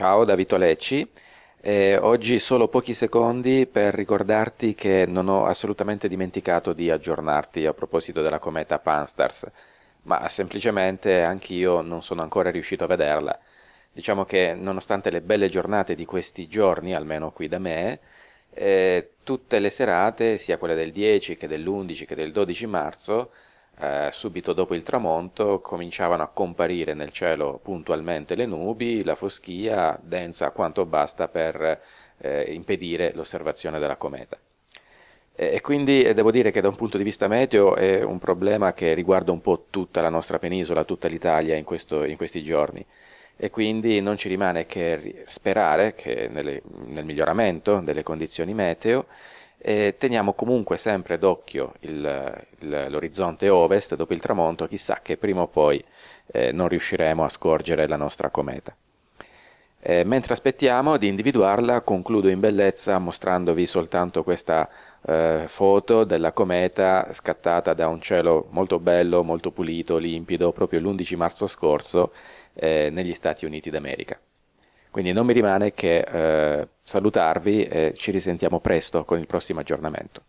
Ciao da Vito Lecci. Eh, oggi solo pochi secondi per ricordarti che non ho assolutamente dimenticato di aggiornarti a proposito della cometa Panstars, ma semplicemente anch'io non sono ancora riuscito a vederla. Diciamo che nonostante le belle giornate di questi giorni, almeno qui da me, eh, tutte le serate, sia quelle del 10 che dell'11 che del 12 marzo, eh, subito dopo il tramonto cominciavano a comparire nel cielo puntualmente le nubi, la foschia densa quanto basta per eh, impedire l'osservazione della cometa. E, e quindi eh, devo dire che da un punto di vista meteo è un problema che riguarda un po' tutta la nostra penisola, tutta l'Italia in, questo, in questi giorni e quindi non ci rimane che sperare che nelle, nel miglioramento delle condizioni meteo e teniamo comunque sempre d'occhio il, il, l'orizzonte ovest dopo il tramonto, chissà che prima o poi eh, non riusciremo a scorgere la nostra cometa. Eh, mentre aspettiamo di individuarla, concludo in bellezza mostrandovi soltanto questa eh, foto della cometa scattata da un cielo molto bello, molto pulito, limpido, proprio l'11 marzo scorso eh, negli Stati Uniti d'America. Quindi non mi rimane che eh, salutarvi e ci risentiamo presto con il prossimo aggiornamento.